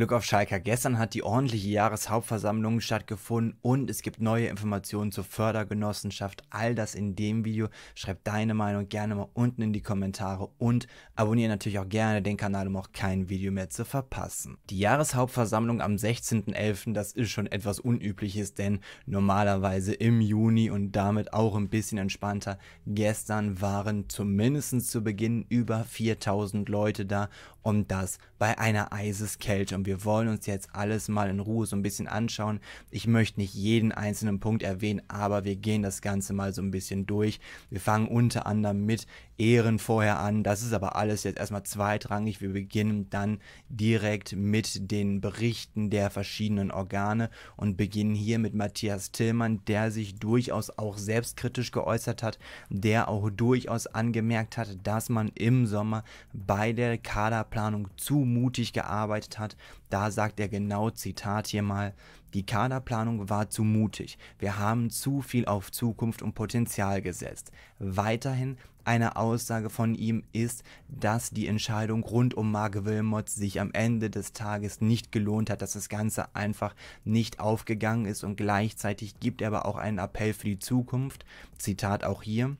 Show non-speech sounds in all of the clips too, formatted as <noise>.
Glück auf Schalke. Gestern hat die ordentliche Jahreshauptversammlung stattgefunden und es gibt neue Informationen zur Fördergenossenschaft. All das in dem Video. Schreib deine Meinung gerne mal unten in die Kommentare und abonniere natürlich auch gerne den Kanal, um auch kein Video mehr zu verpassen. Die Jahreshauptversammlung am 16.11., das ist schon etwas Unübliches, denn normalerweise im Juni und damit auch ein bisschen entspannter. Gestern waren zumindest zu Beginn über 4000 Leute da und das bei einer Eiseskälte. Und wir wollen uns jetzt alles mal in Ruhe so ein bisschen anschauen. Ich möchte nicht jeden einzelnen Punkt erwähnen, aber wir gehen das Ganze mal so ein bisschen durch. Wir fangen unter anderem mit Ehren vorher an. Das ist aber alles jetzt erstmal zweitrangig. Wir beginnen dann direkt mit den Berichten der verschiedenen Organe und beginnen hier mit Matthias Tillmann, der sich durchaus auch selbstkritisch geäußert hat, der auch durchaus angemerkt hat, dass man im Sommer bei der Kader Kaderplanung zu mutig gearbeitet hat. Da sagt er genau, Zitat hier mal, die Kaderplanung war zu mutig. Wir haben zu viel auf Zukunft und Potenzial gesetzt. Weiterhin eine Aussage von ihm ist, dass die Entscheidung rund um Mark Wilmot sich am Ende des Tages nicht gelohnt hat, dass das Ganze einfach nicht aufgegangen ist und gleichzeitig gibt er aber auch einen Appell für die Zukunft. Zitat auch hier.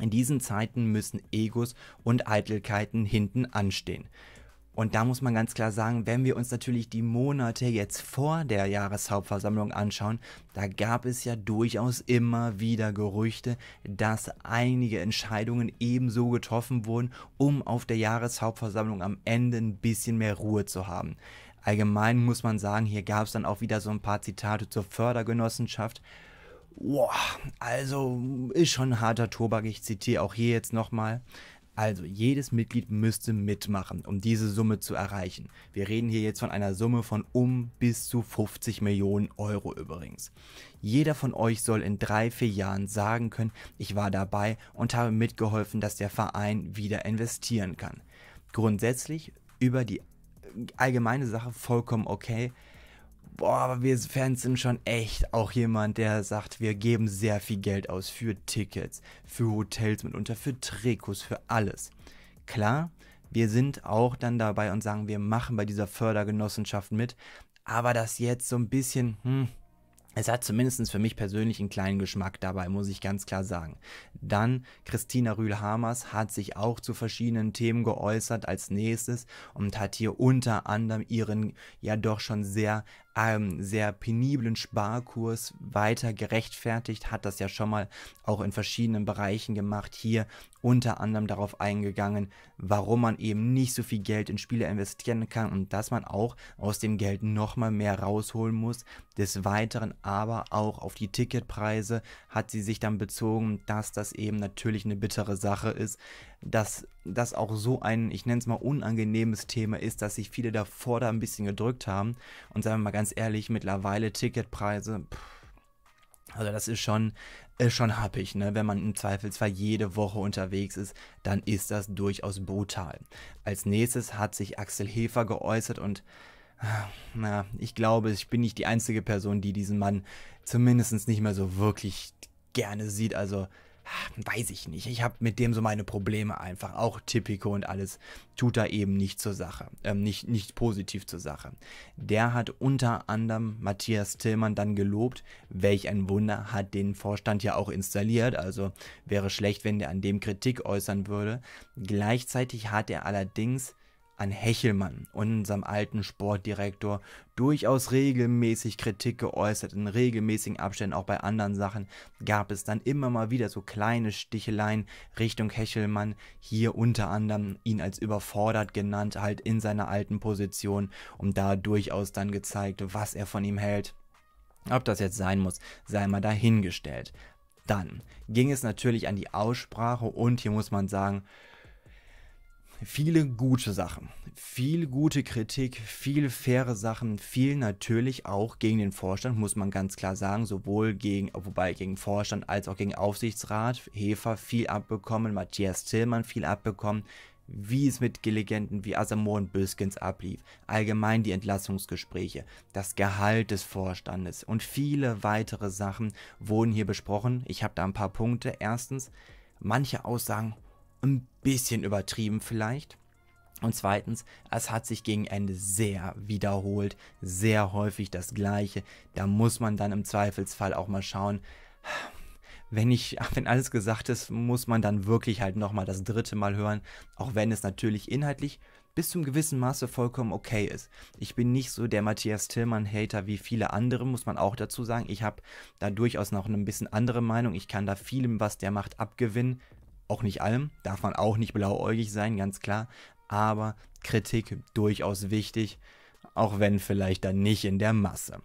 In diesen Zeiten müssen Egos und Eitelkeiten hinten anstehen. Und da muss man ganz klar sagen, wenn wir uns natürlich die Monate jetzt vor der Jahreshauptversammlung anschauen, da gab es ja durchaus immer wieder Gerüchte, dass einige Entscheidungen ebenso getroffen wurden, um auf der Jahreshauptversammlung am Ende ein bisschen mehr Ruhe zu haben. Allgemein muss man sagen, hier gab es dann auch wieder so ein paar Zitate zur Fördergenossenschaft Boah, also ist schon ein harter Tobak. Ich zitiere auch hier jetzt nochmal. Also jedes Mitglied müsste mitmachen, um diese Summe zu erreichen. Wir reden hier jetzt von einer Summe von um bis zu 50 Millionen Euro übrigens. Jeder von euch soll in drei, vier Jahren sagen können, ich war dabei und habe mitgeholfen, dass der Verein wieder investieren kann. Grundsätzlich über die allgemeine Sache vollkommen okay boah, aber wir Fans sind schon echt auch jemand, der sagt, wir geben sehr viel Geld aus für Tickets, für Hotels mitunter, für Trikots, für alles. Klar, wir sind auch dann dabei und sagen, wir machen bei dieser Fördergenossenschaft mit, aber das jetzt so ein bisschen, hm, es hat zumindest für mich persönlich einen kleinen Geschmack dabei, muss ich ganz klar sagen. Dann Christina Rühl-Hamers hat sich auch zu verschiedenen Themen geäußert als nächstes und hat hier unter anderem ihren ja doch schon sehr ähm, sehr peniblen Sparkurs weiter gerechtfertigt, hat das ja schon mal auch in verschiedenen Bereichen gemacht, hier unter anderem darauf eingegangen, warum man eben nicht so viel Geld in Spiele investieren kann und dass man auch aus dem Geld nochmal mehr rausholen muss. Des Weiteren aber auch auf die Ticketpreise hat sie sich dann bezogen, dass das eben natürlich eine bittere Sache ist, dass das auch so ein, ich nenne es mal, unangenehmes Thema ist, dass sich viele davor da ein bisschen gedrückt haben. Und sagen wir mal ganz ehrlich, mittlerweile Ticketpreise, pff, also das ist schon, ist schon happig, ne? Wenn man im Zweifelsfall jede Woche unterwegs ist, dann ist das durchaus brutal. Als nächstes hat sich Axel Hefer geäußert und ah, na, ich glaube, ich bin nicht die einzige Person, die diesen Mann zumindest nicht mehr so wirklich gerne sieht. Also weiß ich nicht. Ich habe mit dem so meine Probleme einfach. Auch Typico und alles tut da eben nicht zur Sache, ähm, nicht, nicht positiv zur Sache. Der hat unter anderem Matthias Tillmann dann gelobt. Welch ein Wunder, hat den Vorstand ja auch installiert. Also wäre schlecht, wenn der an dem Kritik äußern würde. Gleichzeitig hat er allerdings an Hechelmann, unserem alten Sportdirektor, durchaus regelmäßig Kritik geäußert, in regelmäßigen Abständen, auch bei anderen Sachen gab es dann immer mal wieder so kleine Sticheleien Richtung Hechelmann, hier unter anderem ihn als überfordert genannt, halt in seiner alten Position und da durchaus dann gezeigt, was er von ihm hält. Ob das jetzt sein muss, sei mal dahingestellt. Dann ging es natürlich an die Aussprache und hier muss man sagen, viele gute Sachen, viel gute Kritik, viel faire Sachen, viel natürlich auch gegen den Vorstand, muss man ganz klar sagen, sowohl gegen, wobei gegen Vorstand als auch gegen Aufsichtsrat. Hefer viel abbekommen, Matthias Tillmann viel abbekommen, wie es mit Legenden wie Asamoah und Biskins ablief, allgemein die Entlassungsgespräche, das Gehalt des Vorstandes und viele weitere Sachen wurden hier besprochen. Ich habe da ein paar Punkte. Erstens, manche Aussagen ein bisschen übertrieben vielleicht. Und zweitens, es hat sich gegen Ende sehr wiederholt, sehr häufig das Gleiche. Da muss man dann im Zweifelsfall auch mal schauen, wenn ich, <laughs> wenn alles gesagt ist, muss man dann wirklich halt nochmal das dritte Mal hören, auch wenn es natürlich inhaltlich bis zum gewissen Maße vollkommen okay ist. Ich bin nicht so der Matthias Tillmann-Hater wie viele andere, muss man auch dazu sagen. Ich habe da durchaus noch eine bisschen andere Meinung. Ich kann da vielem, was der macht, abgewinnen auch nicht allem, darf man auch nicht blauäugig sein, ganz klar, aber Kritik durchaus wichtig, auch wenn vielleicht dann nicht in der Masse.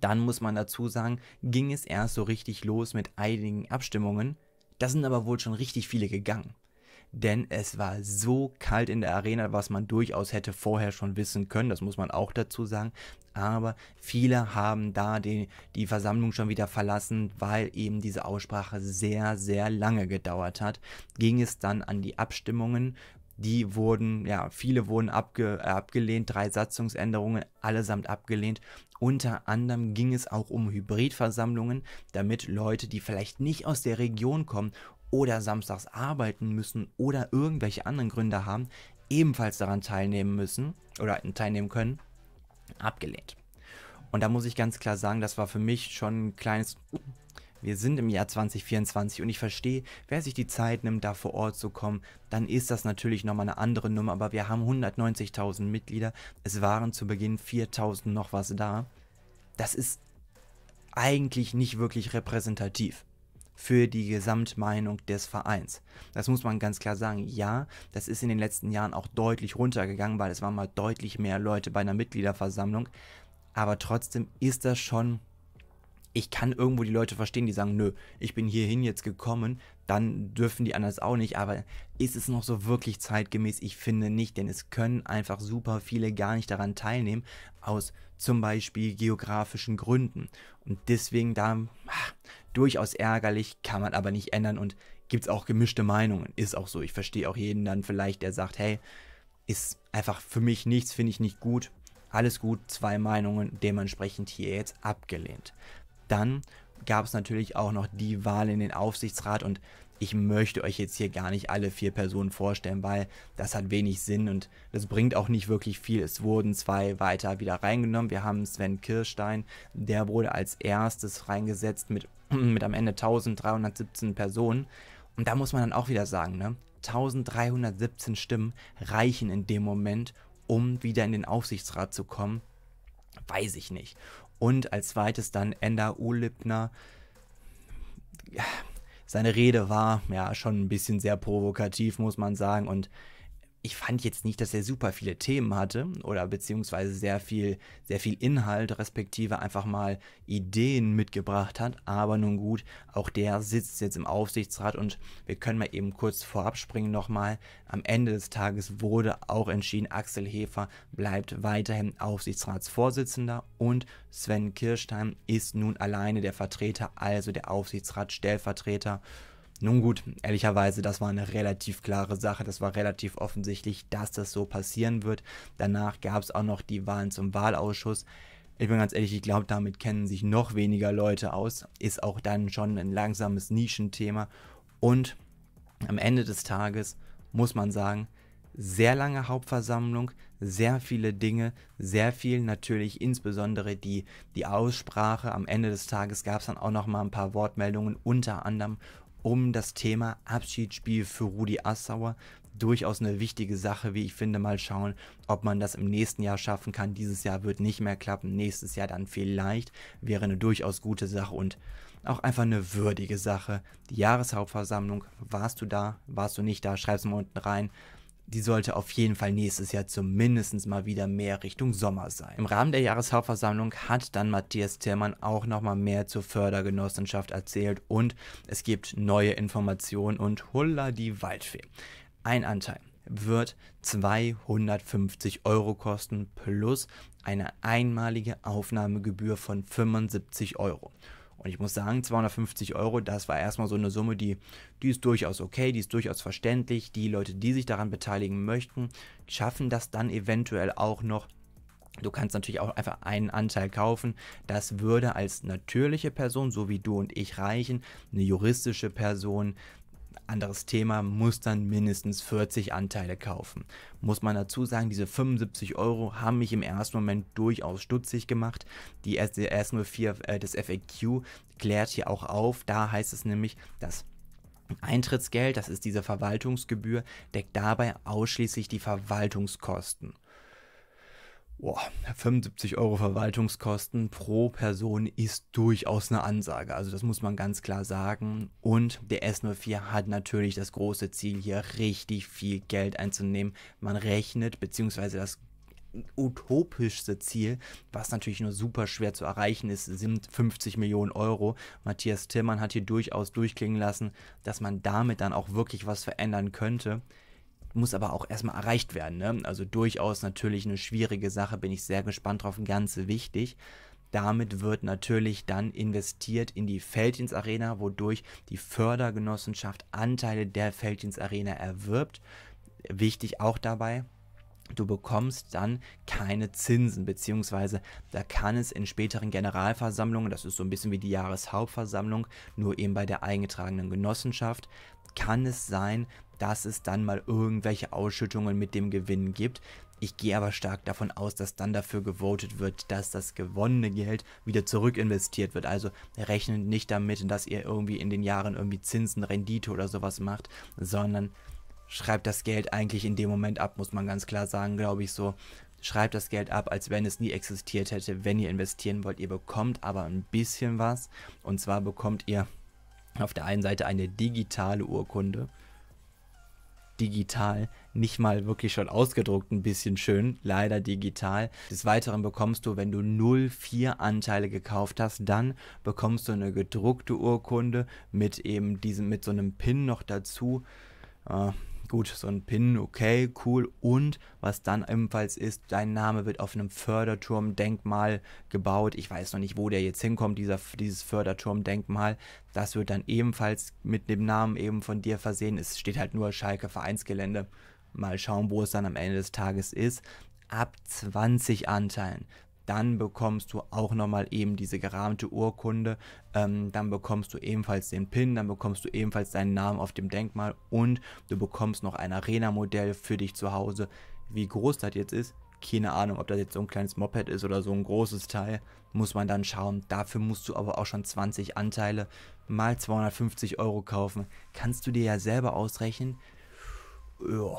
Dann muss man dazu sagen, ging es erst so richtig los mit einigen Abstimmungen, da sind aber wohl schon richtig viele gegangen denn es war so kalt in der Arena, was man durchaus hätte vorher schon wissen können, das muss man auch dazu sagen. Aber viele haben da die, die Versammlung schon wieder verlassen, weil eben diese Aussprache sehr, sehr lange gedauert hat. Ging es dann an die Abstimmungen die wurden, ja, viele wurden abge, äh, abgelehnt, drei Satzungsänderungen allesamt abgelehnt. Unter anderem ging es auch um Hybridversammlungen, damit Leute, die vielleicht nicht aus der Region kommen oder samstags arbeiten müssen oder irgendwelche anderen Gründe haben, ebenfalls daran teilnehmen müssen oder teilnehmen können, abgelehnt. Und da muss ich ganz klar sagen, das war für mich schon ein kleines. Wir sind im Jahr 2024 und ich verstehe, wer sich die Zeit nimmt, da vor Ort zu kommen, dann ist das natürlich nochmal eine andere Nummer, aber wir haben 190.000 Mitglieder, es waren zu Beginn 4.000 noch was da. Das ist eigentlich nicht wirklich repräsentativ für die Gesamtmeinung des Vereins. Das muss man ganz klar sagen. Ja, das ist in den letzten Jahren auch deutlich runtergegangen, weil es waren mal deutlich mehr Leute bei einer Mitgliederversammlung. Aber trotzdem ist das schon ich kann irgendwo die Leute verstehen, die sagen, nö, ich bin hierhin jetzt gekommen, dann dürfen die anders auch nicht, aber ist es noch so wirklich zeitgemäß? Ich finde nicht, denn es können einfach super viele gar nicht daran teilnehmen, aus zum Beispiel geografischen Gründen. Und deswegen da ah, durchaus ärgerlich, kann man aber nicht ändern und gibt es auch gemischte Meinungen. Ist auch so. Ich verstehe auch jeden dann vielleicht, der sagt, hey, ist einfach für mich nichts, finde ich nicht gut. Alles gut, zwei Meinungen, dementsprechend hier jetzt abgelehnt. Dann gab es natürlich auch noch die Wahl in den Aufsichtsrat und ich möchte euch jetzt hier gar nicht alle vier Personen vorstellen, weil das hat wenig Sinn und das bringt auch nicht wirklich viel. Es wurden zwei weiter wieder reingenommen. Wir haben Sven Kirstein, der wurde als erstes reingesetzt mit <clears throat> mit am Ende 1317 Personen. Und da muss man dann auch wieder sagen, ne? 1317 Stimmen reichen in dem Moment, um wieder in den Aufsichtsrat zu kommen. Weiß ich nicht. Und als zweites dann Ender Ulibner. Seine Rede war ja schon ein bisschen sehr provokativ, muss man sagen. Und ich fand jetzt nicht, dass er super viele Themen hatte oder beziehungsweise sehr viel, sehr viel Inhalt, respektive einfach mal Ideen mitgebracht hat. Aber nun gut, auch der sitzt jetzt im Aufsichtsrat und wir können mal eben kurz vorab springen nochmal. Am Ende des Tages wurde auch entschieden, Axel Hefer bleibt weiterhin Aufsichtsratsvorsitzender und Sven Kirstein ist nun alleine der Vertreter, also der Aufsichtsrat Stellvertreter. Nun gut, ehrlicherweise, das war eine relativ klare Sache. Das war relativ offensichtlich, dass das so passieren wird. Danach gab es auch noch die Wahlen zum Wahlausschuss. Ich bin ganz ehrlich, ich glaube, damit kennen sich noch weniger Leute aus. Ist auch dann schon ein langsames Nischenthema. Und am Ende des Tages muss man sagen, sehr lange Hauptversammlung, sehr viele Dinge, sehr viel natürlich insbesondere die, die Aussprache. Am Ende des Tages gab es dann auch noch mal ein paar Wortmeldungen, unter anderem um das Thema Abschiedsspiel für Rudi Assauer. Durchaus eine wichtige Sache, wie ich finde. Mal schauen, ob man das im nächsten Jahr schaffen kann. Dieses Jahr wird nicht mehr klappen. Nächstes Jahr dann vielleicht. Wäre eine durchaus gute Sache und auch einfach eine würdige Sache. Die Jahreshauptversammlung. Warst du da? Warst du nicht da? schreib es mal unten rein die sollte auf jeden Fall nächstes Jahr zumindest mal wieder mehr Richtung Sommer sein. Im Rahmen der Jahreshauptversammlung hat dann Matthias Tillmann auch nochmal mehr zur Fördergenossenschaft erzählt und es gibt neue Informationen und hulla die Waldfee. Ein Anteil wird 250 Euro kosten plus eine einmalige Aufnahmegebühr von 75 Euro. Und ich muss sagen, 250 Euro, das war erstmal so eine Summe, die, die ist durchaus okay, die ist durchaus verständlich. Die Leute, die sich daran beteiligen möchten, schaffen das dann eventuell auch noch. Du kannst natürlich auch einfach einen Anteil kaufen. Das würde als natürliche Person, so wie du und ich reichen, eine juristische Person, anderes Thema, muss dann mindestens 40 Anteile kaufen. Muss man dazu sagen, diese 75 Euro haben mich im ersten Moment durchaus stutzig gemacht. Die S04 des FAQ klärt hier auch auf, da heißt es nämlich, dass Eintrittsgeld, das ist diese Verwaltungsgebühr, deckt dabei ausschließlich die Verwaltungskosten. Boah, 75 Euro Verwaltungskosten pro Person ist durchaus eine Ansage. Also das muss man ganz klar sagen. Und der S04 hat natürlich das große Ziel, hier richtig viel Geld einzunehmen. Man rechnet, beziehungsweise das utopischste Ziel, was natürlich nur super schwer zu erreichen ist, sind 50 Millionen Euro. Matthias Tillmann hat hier durchaus durchklingen lassen, dass man damit dann auch wirklich was verändern könnte muss aber auch erstmal erreicht werden. Ne? Also durchaus natürlich eine schwierige Sache, bin ich sehr gespannt drauf, ganz wichtig. Damit wird natürlich dann investiert in die Felddienstarena, wodurch die Fördergenossenschaft Anteile der Felddienstarena erwirbt. Wichtig auch dabei, du bekommst dann keine Zinsen, beziehungsweise da kann es in späteren Generalversammlungen, das ist so ein bisschen wie die Jahreshauptversammlung, nur eben bei der eingetragenen Genossenschaft, kann es sein, dass es dann mal irgendwelche Ausschüttungen mit dem Gewinn gibt. Ich gehe aber stark davon aus, dass dann dafür gewotet wird, dass das gewonnene Geld wieder zurückinvestiert wird. Also rechnet nicht damit, dass ihr irgendwie in den Jahren irgendwie Zinsen, Rendite oder sowas macht, sondern schreibt das Geld eigentlich in dem Moment ab, muss man ganz klar sagen, glaube ich so. Schreibt das Geld ab, als wenn es nie existiert hätte, wenn ihr investieren wollt. Ihr bekommt aber ein bisschen was. Und zwar bekommt ihr auf der einen Seite eine digitale Urkunde digital, nicht mal wirklich schon ausgedruckt, ein bisschen schön, leider digital. Des Weiteren bekommst du, wenn du 04 Anteile gekauft hast, dann bekommst du eine gedruckte Urkunde mit eben diesem, mit so einem Pin noch dazu. Äh, Gut, so ein Pin, okay, cool. Und was dann ebenfalls ist, dein Name wird auf einem Förderturmdenkmal gebaut. Ich weiß noch nicht, wo der jetzt hinkommt, dieser, dieses Förderturmdenkmal. Das wird dann ebenfalls mit dem Namen eben von dir versehen. Es steht halt nur Schalke Vereinsgelände. Mal schauen, wo es dann am Ende des Tages ist ab 20 Anteilen dann bekommst du auch nochmal eben diese gerahmte Urkunde, ähm, dann bekommst du ebenfalls den PIN, dann bekommst du ebenfalls deinen Namen auf dem Denkmal und du bekommst noch ein Arena-Modell für dich zu Hause. Wie groß das jetzt ist, keine Ahnung, ob das jetzt so ein kleines Moped ist oder so ein großes Teil, muss man dann schauen. Dafür musst du aber auch schon 20 Anteile mal 250 Euro kaufen. Kannst du dir ja selber ausrechnen. Oh,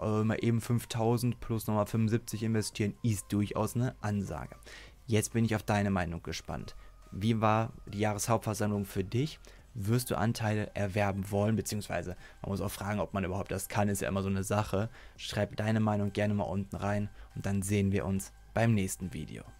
äh, mal eben 5000 plus nochmal 75 investieren, ist durchaus eine Ansage. Jetzt bin ich auf deine Meinung gespannt. Wie war die Jahreshauptversammlung für dich? Wirst du Anteile erwerben wollen? Beziehungsweise, man muss auch fragen, ob man überhaupt das kann, ist ja immer so eine Sache. Schreib deine Meinung gerne mal unten rein und dann sehen wir uns beim nächsten Video.